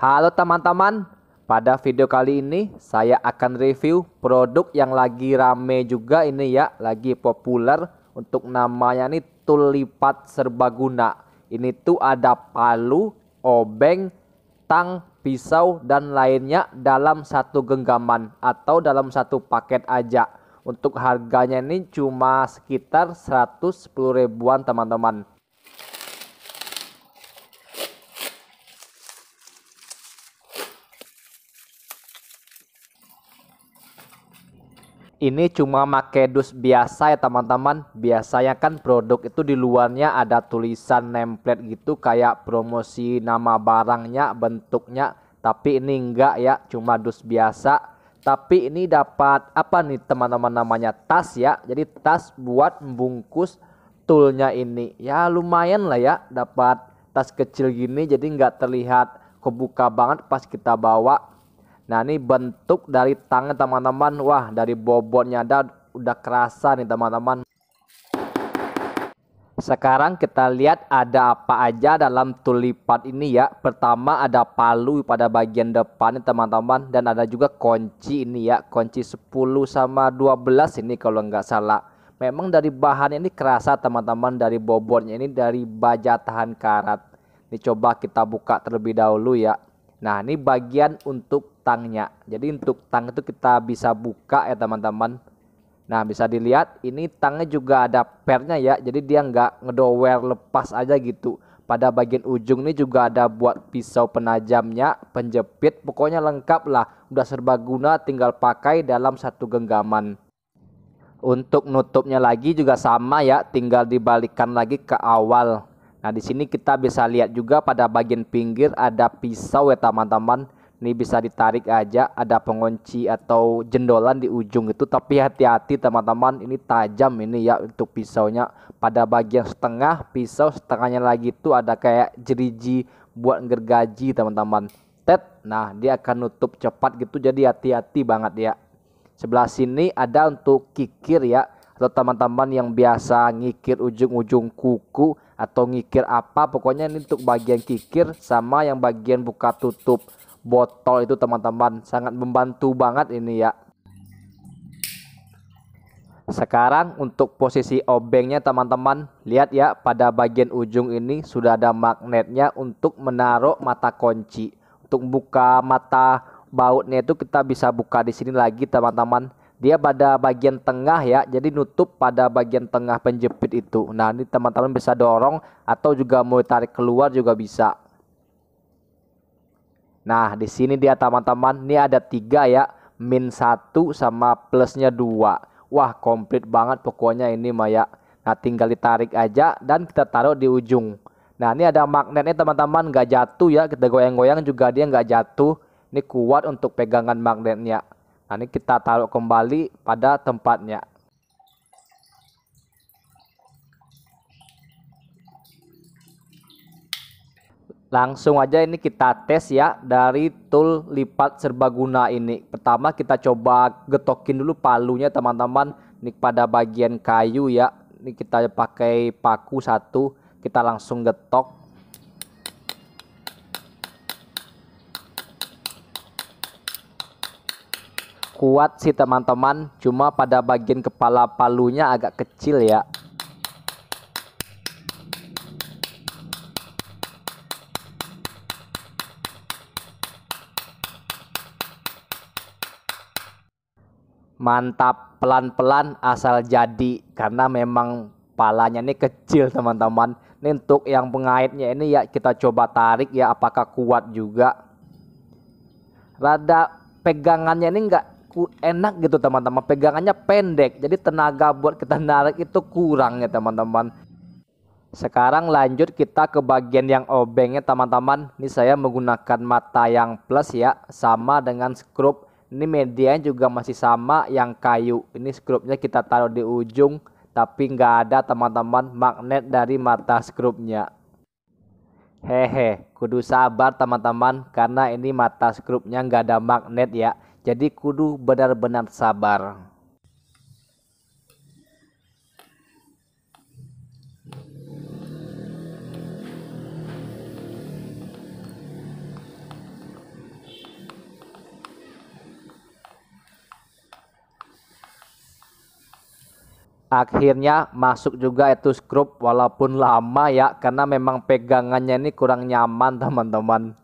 Halo teman-teman, pada video kali ini saya akan review produk yang lagi rame juga ini ya, lagi populer untuk namanya nih tulipat serbaguna. Ini tuh ada palu, obeng, tang, pisau dan lainnya dalam satu genggaman atau dalam satu paket aja. Untuk harganya ini cuma sekitar 110 ribuan teman-teman. ini cuma make dus biasa ya teman-teman biasanya kan produk itu di luarnya ada tulisan nameplate gitu kayak promosi nama barangnya bentuknya tapi ini enggak ya cuma dus biasa tapi ini dapat apa nih teman-teman namanya tas ya jadi tas buat membungkus toolnya ini ya lumayan lah ya dapat tas kecil gini jadi enggak terlihat kebuka banget pas kita bawa Nah ini bentuk dari tangan teman-teman. Wah dari bobotnya ada udah kerasa nih teman-teman. Sekarang kita lihat ada apa aja dalam tulipat ini ya. Pertama ada palu pada bagian depan teman-teman dan ada juga kunci ini ya. Kunci 10 sama 12 ini kalau nggak salah. Memang dari bahan ini kerasa teman-teman dari bobotnya ini dari baja tahan karat. Ini coba kita buka terlebih dahulu ya. Nah, ini bagian untuk tangnya. Jadi untuk tang itu kita bisa buka ya teman-teman. Nah, bisa dilihat ini tangnya juga ada pernya ya. Jadi dia nggak ngedower lepas aja gitu. Pada bagian ujung ini juga ada buat pisau penajamnya, penjepit, pokoknya lengkap lah. Udah serbaguna tinggal pakai dalam satu genggaman. Untuk nutupnya lagi juga sama ya, tinggal dibalikan lagi ke awal. Nah, di sini kita bisa lihat juga pada bagian pinggir ada pisau ya teman-teman. Ini bisa ditarik aja, ada pengunci atau jendolan di ujung itu. Tapi hati-hati teman-teman, ini tajam ini ya untuk pisaunya. Pada bagian setengah pisau, setengahnya lagi itu ada kayak jeriji buat gergaji teman-teman. Tet, nah dia akan nutup cepat gitu, jadi hati-hati banget ya. Sebelah sini ada untuk kikir ya atau teman-teman yang biasa ngikir ujung-ujung kuku atau ngikir apa pokoknya ini untuk bagian kikir sama yang bagian buka tutup botol itu teman-teman sangat membantu banget ini ya sekarang untuk posisi obengnya teman-teman lihat ya pada bagian ujung ini sudah ada magnetnya untuk menaruh mata kunci untuk buka mata bautnya itu kita bisa buka di sini lagi teman-teman dia pada bagian tengah ya jadi nutup pada bagian tengah penjepit itu nah ini teman-teman bisa dorong atau juga mau tarik keluar juga bisa nah di sini dia teman-teman ini ada tiga ya min satu sama plusnya dua wah komplit banget pokoknya ini Maya nah tinggal ditarik aja dan kita taruh di ujung nah ini ada magnetnya teman-teman nggak jatuh ya kita goyang-goyang juga dia nggak jatuh ini kuat untuk pegangan magnetnya Nah, ini kita taruh kembali pada tempatnya. Langsung aja ini kita tes ya dari tool lipat serbaguna ini. Pertama kita coba getokin dulu palunya teman-teman. Ini pada bagian kayu ya. Ini kita pakai paku satu. Kita langsung getok. kuat sih teman-teman cuma pada bagian kepala palunya agak kecil ya mantap pelan-pelan asal jadi karena memang palanya ini kecil teman-teman ini untuk yang pengaitnya ini ya kita coba tarik ya apakah kuat juga rada pegangannya ini enggak enak gitu teman-teman pegangannya pendek jadi tenaga buat kita narik itu kurang ya teman-teman sekarang lanjut kita ke bagian yang obengnya teman-teman ini saya menggunakan mata yang plus ya sama dengan skrup ini medianya juga masih sama yang kayu ini skrupnya kita taruh di ujung tapi nggak ada teman-teman magnet dari mata skrupnya hehe kudu sabar teman-teman karena ini mata skrupnya nggak ada magnet ya jadi kudu benar-benar sabar. akhirnya masuk juga itu skrup walaupun lama ya karena memang pegangannya ini kurang nyaman teman-teman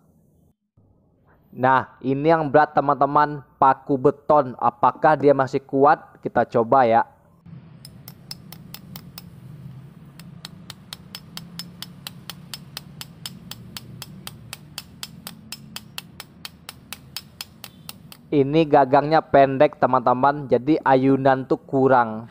Nah, ini yang berat teman-teman, paku beton. Apakah dia masih kuat? Kita coba ya. Ini gagangnya pendek teman-teman, jadi ayunan tuh kurang.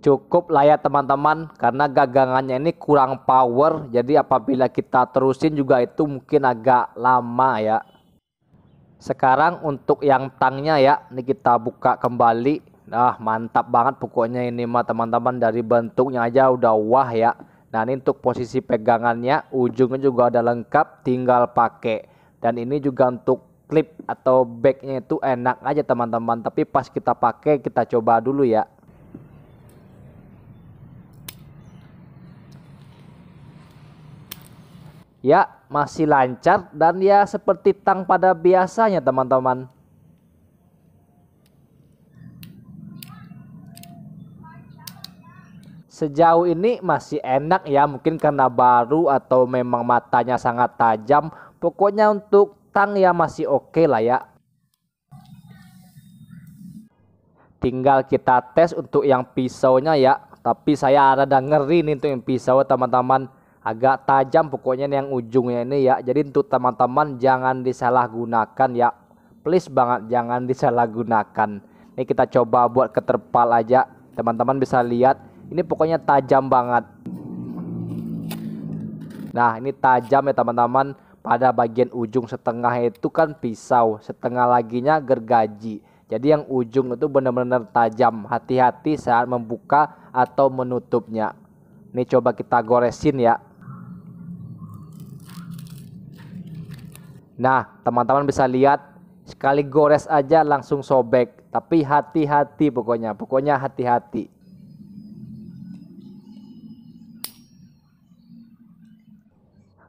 cukup layak teman-teman karena gagangannya ini kurang power jadi apabila kita terusin juga itu mungkin agak lama ya sekarang untuk yang tangnya ya ini kita buka kembali nah mantap banget pokoknya ini mah teman-teman dari bentuknya aja udah wah ya nah ini untuk posisi pegangannya ujungnya juga ada lengkap tinggal pakai dan ini juga untuk klip atau backnya itu enak aja teman-teman tapi pas kita pakai kita coba dulu ya ya masih lancar dan ya seperti tang pada biasanya teman-teman. Sejauh ini masih enak ya mungkin karena baru atau memang matanya sangat tajam. Pokoknya untuk tang ya masih oke okay lah ya. Tinggal kita tes untuk yang pisaunya ya. Tapi saya ada ngeri nih untuk yang pisau teman-teman agak tajam pokoknya yang ujungnya ini ya jadi untuk teman-teman jangan disalahgunakan ya please banget jangan disalahgunakan ini kita coba buat keterpal aja teman-teman bisa lihat ini pokoknya tajam banget nah ini tajam ya teman-teman pada bagian ujung setengah itu kan pisau setengah laginya gergaji jadi yang ujung itu benar-benar tajam hati-hati saat membuka atau menutupnya ini coba kita goresin ya Nah, teman-teman bisa lihat sekali gores aja langsung sobek, tapi hati-hati pokoknya, pokoknya hati-hati.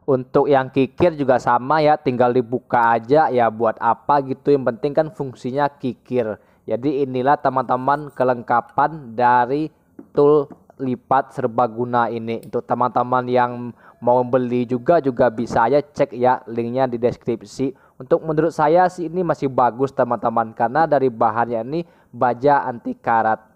Untuk yang kikir juga sama ya, tinggal dibuka aja ya buat apa gitu. Yang penting kan fungsinya kikir. Jadi inilah teman-teman kelengkapan dari tool lipat serbaguna ini. Untuk teman-teman yang mau membeli juga juga bisa ya cek ya linknya di deskripsi untuk menurut saya sih ini masih bagus teman-teman karena dari bahannya ini baja anti karat